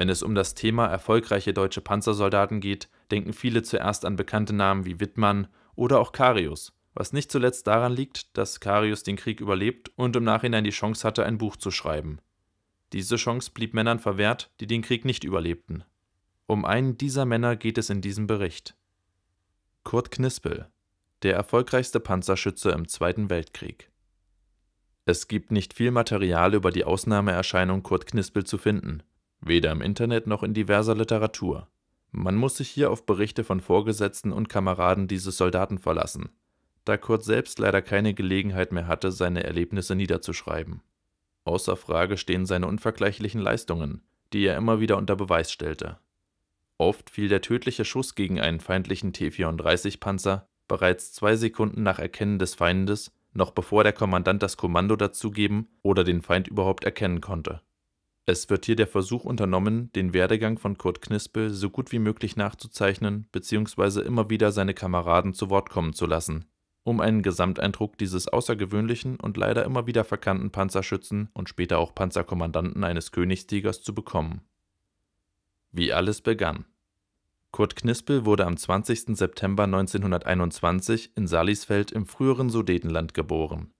Wenn es um das Thema erfolgreiche deutsche Panzersoldaten geht, denken viele zuerst an bekannte Namen wie Wittmann oder auch Karius, was nicht zuletzt daran liegt, dass Karius den Krieg überlebt und im Nachhinein die Chance hatte, ein Buch zu schreiben. Diese Chance blieb Männern verwehrt, die den Krieg nicht überlebten. Um einen dieser Männer geht es in diesem Bericht. Kurt Knispel, der erfolgreichste Panzerschütze im Zweiten Weltkrieg. Es gibt nicht viel Material über die Ausnahmeerscheinung Kurt Knispel zu finden, weder im Internet noch in diverser Literatur. Man muss sich hier auf Berichte von Vorgesetzten und Kameraden dieses Soldaten verlassen, da Kurt selbst leider keine Gelegenheit mehr hatte, seine Erlebnisse niederzuschreiben. Außer Frage stehen seine unvergleichlichen Leistungen, die er immer wieder unter Beweis stellte. Oft fiel der tödliche Schuss gegen einen feindlichen T-34-Panzer bereits zwei Sekunden nach Erkennen des Feindes, noch bevor der Kommandant das Kommando dazugeben oder den Feind überhaupt erkennen konnte. Es wird hier der Versuch unternommen, den Werdegang von Kurt Knispel so gut wie möglich nachzuzeichnen bzw. immer wieder seine Kameraden zu Wort kommen zu lassen, um einen Gesamteindruck dieses außergewöhnlichen und leider immer wieder verkannten Panzerschützen und später auch Panzerkommandanten eines Königstigers zu bekommen. Wie alles begann. Kurt Knispel wurde am 20. September 1921 in Salisfeld im früheren Sudetenland geboren.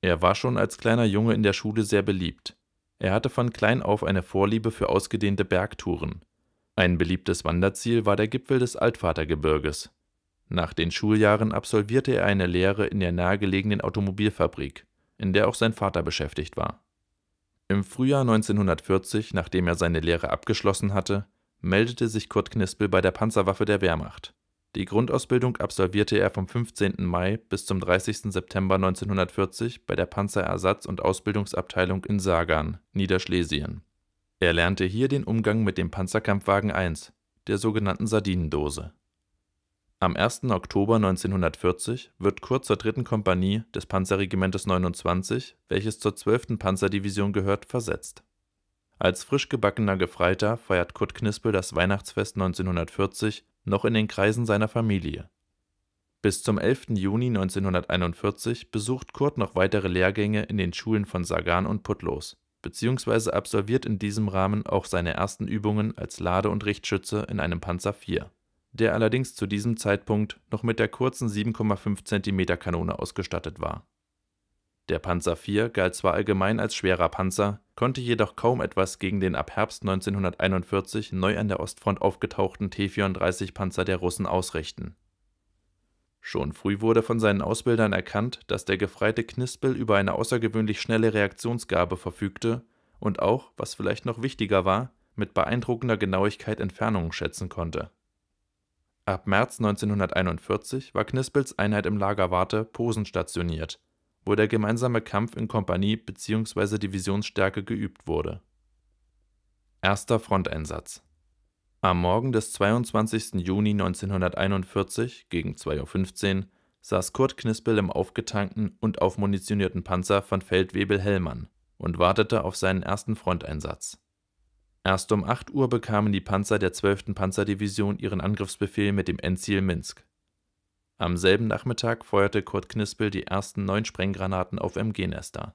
Er war schon als kleiner Junge in der Schule sehr beliebt er hatte von klein auf eine Vorliebe für ausgedehnte Bergtouren. Ein beliebtes Wanderziel war der Gipfel des Altvatergebirges. Nach den Schuljahren absolvierte er eine Lehre in der nahegelegenen Automobilfabrik, in der auch sein Vater beschäftigt war. Im Frühjahr 1940, nachdem er seine Lehre abgeschlossen hatte, meldete sich Kurt Knispel bei der Panzerwaffe der Wehrmacht. Die Grundausbildung absolvierte er vom 15. Mai bis zum 30. September 1940 bei der Panzerersatz- und Ausbildungsabteilung in Sagan, Niederschlesien. Er lernte hier den Umgang mit dem Panzerkampfwagen 1, der sogenannten Sardinendose. Am 1. Oktober 1940 wird Kurt zur 3. Kompanie des Panzerregimentes 29, welches zur 12. Panzerdivision gehört, versetzt. Als frisch gebackener Gefreiter feiert Kurt Knispel das Weihnachtsfest 1940 noch in den Kreisen seiner Familie. Bis zum 11. Juni 1941 besucht Kurt noch weitere Lehrgänge in den Schulen von Sagan und Putlos, beziehungsweise absolviert in diesem Rahmen auch seine ersten Übungen als Lade- und Richtschütze in einem Panzer IV, der allerdings zu diesem Zeitpunkt noch mit der kurzen 7,5 cm Kanone ausgestattet war der Panzer IV galt zwar allgemein als schwerer Panzer, konnte jedoch kaum etwas gegen den ab Herbst 1941 neu an der Ostfront aufgetauchten T-34-Panzer der Russen ausrichten. Schon früh wurde von seinen Ausbildern erkannt, dass der gefreite Knispel über eine außergewöhnlich schnelle Reaktionsgabe verfügte und auch, was vielleicht noch wichtiger war, mit beeindruckender Genauigkeit Entfernungen schätzen konnte. Ab März 1941 war Knispels Einheit im Lagerwarte Posen stationiert wo der gemeinsame Kampf in Kompanie bzw. Divisionsstärke geübt wurde. Erster Fronteinsatz Am Morgen des 22. Juni 1941 gegen 2.15 Uhr saß Kurt Knispel im aufgetankten und aufmunitionierten Panzer von Feldwebel Hellmann und wartete auf seinen ersten Fronteinsatz. Erst um 8 Uhr bekamen die Panzer der 12. Panzerdivision ihren Angriffsbefehl mit dem Endziel Minsk. Am selben Nachmittag feuerte Kurt Knispel die ersten neun Sprenggranaten auf MG-Nester.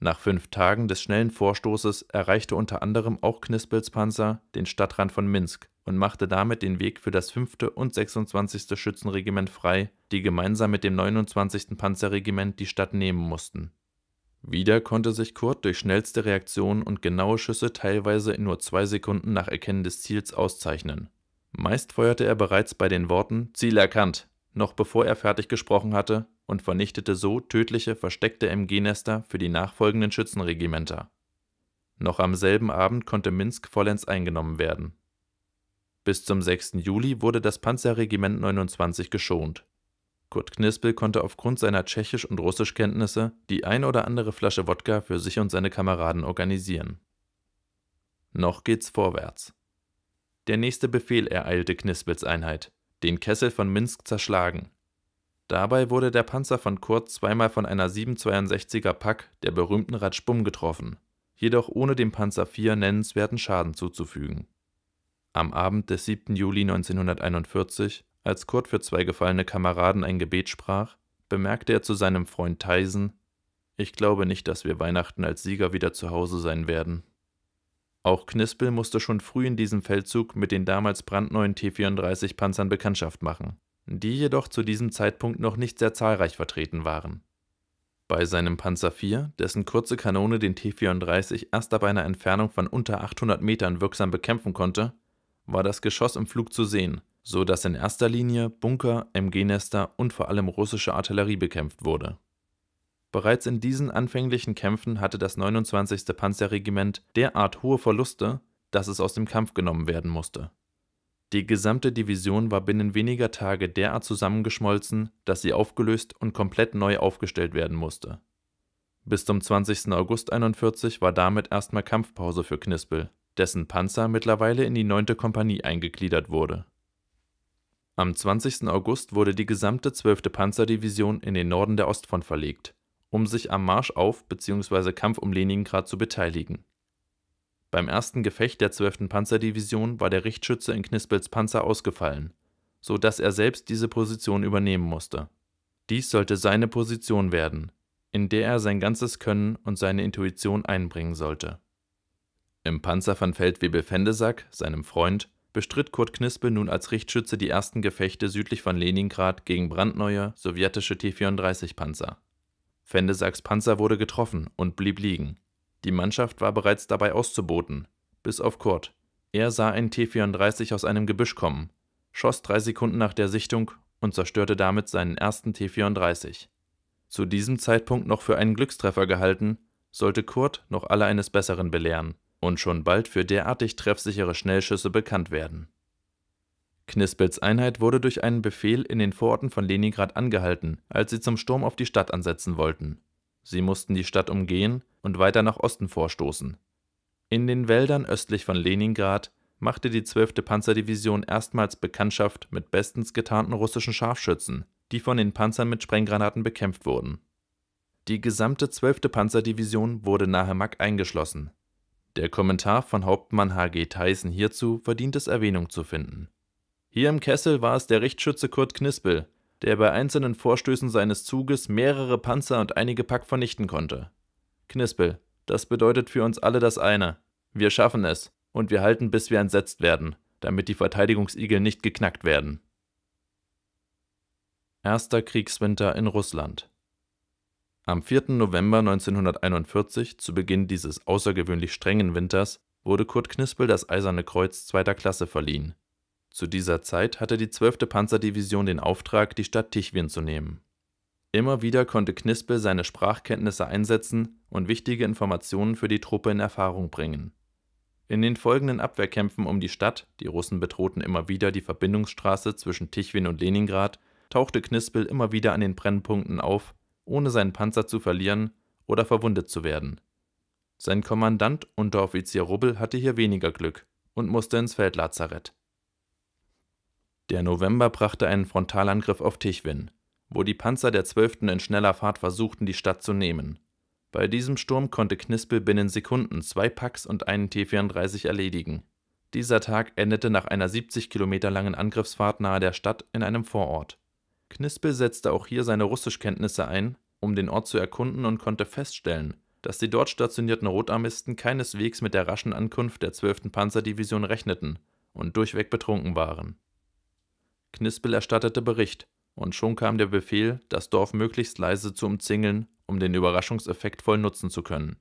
Nach fünf Tagen des schnellen Vorstoßes erreichte unter anderem auch Knispels Panzer den Stadtrand von Minsk und machte damit den Weg für das 5. und 26. Schützenregiment frei, die gemeinsam mit dem 29. Panzerregiment die Stadt nehmen mussten. Wieder konnte sich Kurt durch schnellste Reaktionen und genaue Schüsse teilweise in nur zwei Sekunden nach Erkennen des Ziels auszeichnen. Meist feuerte er bereits bei den Worten Ziel erkannt noch bevor er fertig gesprochen hatte, und vernichtete so tödliche versteckte MG-Nester für die nachfolgenden Schützenregimenter. Noch am selben Abend konnte Minsk vollends eingenommen werden. Bis zum 6. Juli wurde das Panzerregiment 29 geschont. Kurt Knispel konnte aufgrund seiner Tschechisch- und Russischkenntnisse die ein oder andere Flasche Wodka für sich und seine Kameraden organisieren. Noch geht's vorwärts. Der nächste Befehl ereilte Knispels Einheit den Kessel von Minsk zerschlagen. Dabei wurde der Panzer von Kurz zweimal von einer 762er Pack der berühmten Ratschbum getroffen, jedoch ohne dem Panzer IV nennenswerten Schaden zuzufügen. Am Abend des 7. Juli 1941, als Kurt für zwei gefallene Kameraden ein Gebet sprach, bemerkte er zu seinem Freund Theisen: Ich glaube nicht, dass wir Weihnachten als Sieger wieder zu Hause sein werden. Auch Knispel musste schon früh in diesem Feldzug mit den damals brandneuen T-34-Panzern Bekanntschaft machen, die jedoch zu diesem Zeitpunkt noch nicht sehr zahlreich vertreten waren. Bei seinem Panzer IV, dessen kurze Kanone den T-34 erst ab einer Entfernung von unter 800 Metern wirksam bekämpfen konnte, war das Geschoss im Flug zu sehen, so dass in erster Linie Bunker, MG-Nester und vor allem russische Artillerie bekämpft wurde. Bereits in diesen anfänglichen Kämpfen hatte das 29. Panzerregiment derart hohe Verluste, dass es aus dem Kampf genommen werden musste. Die gesamte Division war binnen weniger Tage derart zusammengeschmolzen, dass sie aufgelöst und komplett neu aufgestellt werden musste. Bis zum 20. August 41 war damit erstmal Kampfpause für Knispel, dessen Panzer mittlerweile in die 9. Kompanie eingegliedert wurde. Am 20. August wurde die gesamte 12. Panzerdivision in den Norden der Ostfront verlegt um sich am Marsch auf bzw. Kampf um Leningrad zu beteiligen. Beim ersten Gefecht der 12. Panzerdivision war der Richtschütze in Knispels Panzer ausgefallen, so dass er selbst diese Position übernehmen musste. Dies sollte seine Position werden, in der er sein ganzes Können und seine Intuition einbringen sollte. Im Panzer von Feldwebel Fendesack, seinem Freund, bestritt Kurt Knispel nun als Richtschütze die ersten Gefechte südlich von Leningrad gegen brandneue sowjetische T-34-Panzer. Fendesacks Panzer wurde getroffen und blieb liegen. Die Mannschaft war bereits dabei auszuboten, bis auf Kurt. Er sah einen T-34 aus einem Gebüsch kommen, schoss drei Sekunden nach der Sichtung und zerstörte damit seinen ersten T-34. Zu diesem Zeitpunkt noch für einen Glückstreffer gehalten, sollte Kurt noch alle eines Besseren belehren und schon bald für derartig treffsichere Schnellschüsse bekannt werden. Knispels Einheit wurde durch einen Befehl in den Vororten von Leningrad angehalten, als sie zum Sturm auf die Stadt ansetzen wollten. Sie mussten die Stadt umgehen und weiter nach Osten vorstoßen. In den Wäldern östlich von Leningrad machte die 12. Panzerdivision erstmals Bekanntschaft mit bestens getarnten russischen Scharfschützen, die von den Panzern mit Sprenggranaten bekämpft wurden. Die gesamte 12. Panzerdivision wurde nahe Mack eingeschlossen. Der Kommentar von Hauptmann H.G. Theissen hierzu verdient es Erwähnung zu finden. Hier im Kessel war es der Richtschütze Kurt Knispel, der bei einzelnen Vorstößen seines Zuges mehrere Panzer und einige Pack vernichten konnte. Knispel, das bedeutet für uns alle das eine. Wir schaffen es und wir halten, bis wir entsetzt werden, damit die Verteidigungsigel nicht geknackt werden. Erster Kriegswinter in Russland. Am 4. November 1941, zu Beginn dieses außergewöhnlich strengen Winters, wurde Kurt Knispel das Eiserne Kreuz zweiter Klasse verliehen, zu dieser Zeit hatte die 12. Panzerdivision den Auftrag, die Stadt Tichwin zu nehmen. Immer wieder konnte Knispel seine Sprachkenntnisse einsetzen und wichtige Informationen für die Truppe in Erfahrung bringen. In den folgenden Abwehrkämpfen um die Stadt, die Russen bedrohten immer wieder die Verbindungsstraße zwischen Tichwin und Leningrad, tauchte Knispel immer wieder an den Brennpunkten auf, ohne seinen Panzer zu verlieren oder verwundet zu werden. Sein Kommandant, Unteroffizier Rubbel, hatte hier weniger Glück und musste ins Feldlazarett. Der November brachte einen Frontalangriff auf Tichwin, wo die Panzer der 12. in schneller Fahrt versuchten, die Stadt zu nehmen. Bei diesem Sturm konnte Knispel binnen Sekunden zwei Packs und einen T-34 erledigen. Dieser Tag endete nach einer 70 Kilometer langen Angriffsfahrt nahe der Stadt in einem Vorort. Knispel setzte auch hier seine Russischkenntnisse ein, um den Ort zu erkunden und konnte feststellen, dass die dort stationierten Rotarmisten keineswegs mit der raschen Ankunft der 12. Panzerdivision rechneten und durchweg betrunken waren. Knispel erstattete Bericht, und schon kam der Befehl, das Dorf möglichst leise zu umzingeln, um den Überraschungseffekt voll nutzen zu können.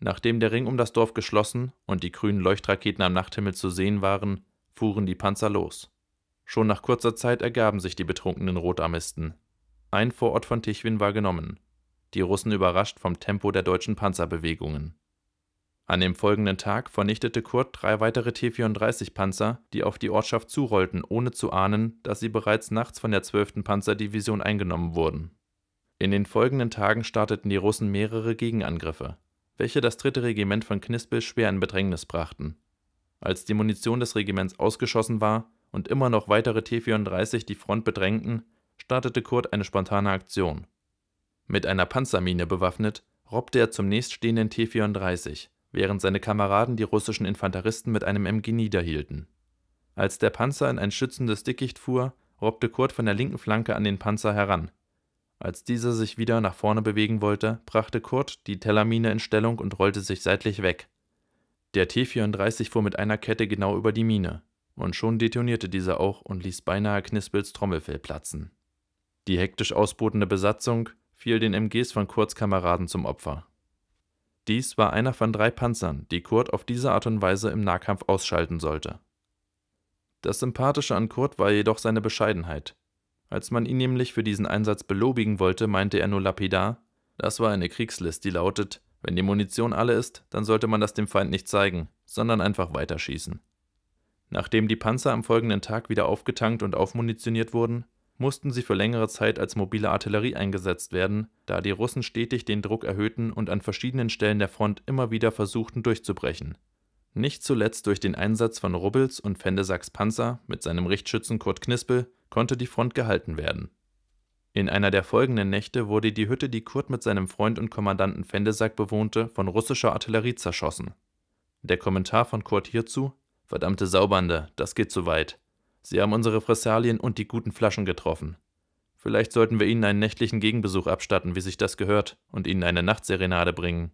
Nachdem der Ring um das Dorf geschlossen und die grünen Leuchtraketen am Nachthimmel zu sehen waren, fuhren die Panzer los. Schon nach kurzer Zeit ergaben sich die betrunkenen Rotarmisten. Ein Vorort von Tichwin war genommen, die Russen überrascht vom Tempo der deutschen Panzerbewegungen. An dem folgenden Tag vernichtete Kurt drei weitere T-34-Panzer, die auf die Ortschaft zurollten, ohne zu ahnen, dass sie bereits nachts von der 12. Panzerdivision eingenommen wurden. In den folgenden Tagen starteten die Russen mehrere Gegenangriffe, welche das 3. Regiment von Knispel schwer in Bedrängnis brachten. Als die Munition des Regiments ausgeschossen war und immer noch weitere T-34 die Front bedrängten, startete Kurt eine spontane Aktion. Mit einer Panzermine bewaffnet, robbte er zum nächststehenden T-34, während seine Kameraden die russischen Infanteristen mit einem MG niederhielten. Als der Panzer in ein schützendes Dickicht fuhr, robbte Kurt von der linken Flanke an den Panzer heran. Als dieser sich wieder nach vorne bewegen wollte, brachte Kurt die Tellermine in Stellung und rollte sich seitlich weg. Der T-34 fuhr mit einer Kette genau über die Mine, und schon detonierte dieser auch und ließ beinahe Knispels Trommelfell platzen. Die hektisch ausbotende Besatzung fiel den MGs von Kurts Kameraden zum Opfer. Dies war einer von drei Panzern, die Kurt auf diese Art und Weise im Nahkampf ausschalten sollte. Das Sympathische an Kurt war jedoch seine Bescheidenheit. Als man ihn nämlich für diesen Einsatz belobigen wollte, meinte er nur lapidar, das war eine Kriegslist, die lautet, wenn die Munition alle ist, dann sollte man das dem Feind nicht zeigen, sondern einfach weiterschießen. Nachdem die Panzer am folgenden Tag wieder aufgetankt und aufmunitioniert wurden, mussten sie für längere Zeit als mobile Artillerie eingesetzt werden, da die Russen stetig den Druck erhöhten und an verschiedenen Stellen der Front immer wieder versuchten durchzubrechen. Nicht zuletzt durch den Einsatz von Rubbels und Fendesacks Panzer mit seinem Richtschützen Kurt Knispel konnte die Front gehalten werden. In einer der folgenden Nächte wurde die Hütte, die Kurt mit seinem Freund und Kommandanten Fendesack bewohnte, von russischer Artillerie zerschossen. Der Kommentar von Kurt hierzu: Verdammte Saubande, das geht zu weit. Sie haben unsere Fressalien und die guten Flaschen getroffen. Vielleicht sollten wir Ihnen einen nächtlichen Gegenbesuch abstatten, wie sich das gehört, und Ihnen eine Nachtserenade bringen.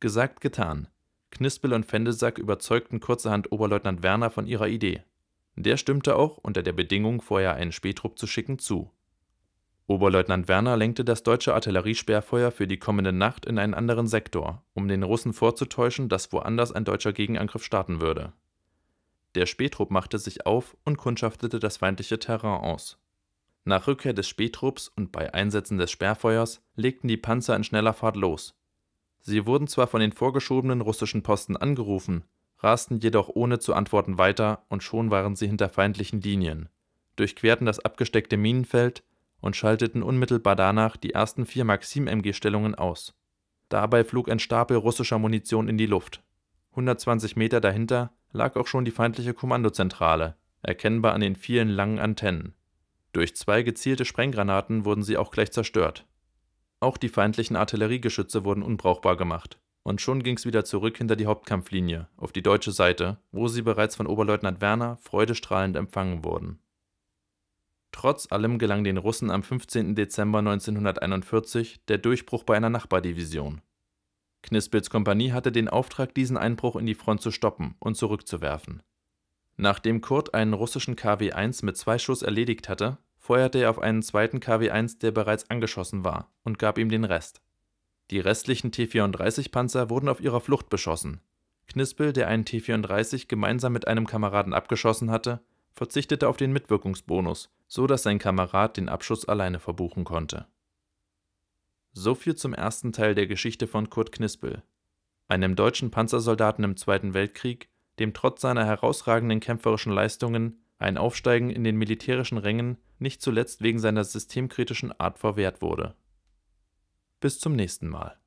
Gesagt, getan. Knispel und Fendelsack überzeugten kurzerhand Oberleutnant Werner von ihrer Idee. Der stimmte auch, unter der Bedingung, vorher einen Spätrupp zu schicken, zu. Oberleutnant Werner lenkte das deutsche Artilleriesperrfeuer für die kommende Nacht in einen anderen Sektor, um den Russen vorzutäuschen, dass woanders ein deutscher Gegenangriff starten würde. Der Spätrupp machte sich auf und kundschaftete das feindliche Terrain aus. Nach Rückkehr des Spätrupps und bei Einsetzen des Sperrfeuers legten die Panzer in schneller Fahrt los. Sie wurden zwar von den vorgeschobenen russischen Posten angerufen, rasten jedoch ohne zu antworten weiter und schon waren sie hinter feindlichen Linien, durchquerten das abgesteckte Minenfeld und schalteten unmittelbar danach die ersten vier Maxim-MG-Stellungen aus. Dabei flog ein Stapel russischer Munition in die Luft. 120 Meter dahinter lag auch schon die feindliche Kommandozentrale, erkennbar an den vielen langen Antennen. Durch zwei gezielte Sprenggranaten wurden sie auch gleich zerstört. Auch die feindlichen Artilleriegeschütze wurden unbrauchbar gemacht. Und schon ging's wieder zurück hinter die Hauptkampflinie, auf die deutsche Seite, wo sie bereits von Oberleutnant Werner freudestrahlend empfangen wurden. Trotz allem gelang den Russen am 15. Dezember 1941 der Durchbruch bei einer Nachbardivision. Knispels Kompanie hatte den Auftrag, diesen Einbruch in die Front zu stoppen und zurückzuwerfen. Nachdem Kurt einen russischen KW-1 mit zwei Schuss erledigt hatte, feuerte er auf einen zweiten KW-1, der bereits angeschossen war, und gab ihm den Rest. Die restlichen T-34-Panzer wurden auf ihrer Flucht beschossen. Knispel, der einen T-34 gemeinsam mit einem Kameraden abgeschossen hatte, verzichtete auf den Mitwirkungsbonus, so dass sein Kamerad den Abschuss alleine verbuchen konnte. So viel zum ersten Teil der Geschichte von Kurt Knispel, einem deutschen Panzersoldaten im Zweiten Weltkrieg, dem trotz seiner herausragenden kämpferischen Leistungen ein Aufsteigen in den militärischen Rängen nicht zuletzt wegen seiner systemkritischen Art verwehrt wurde. Bis zum nächsten Mal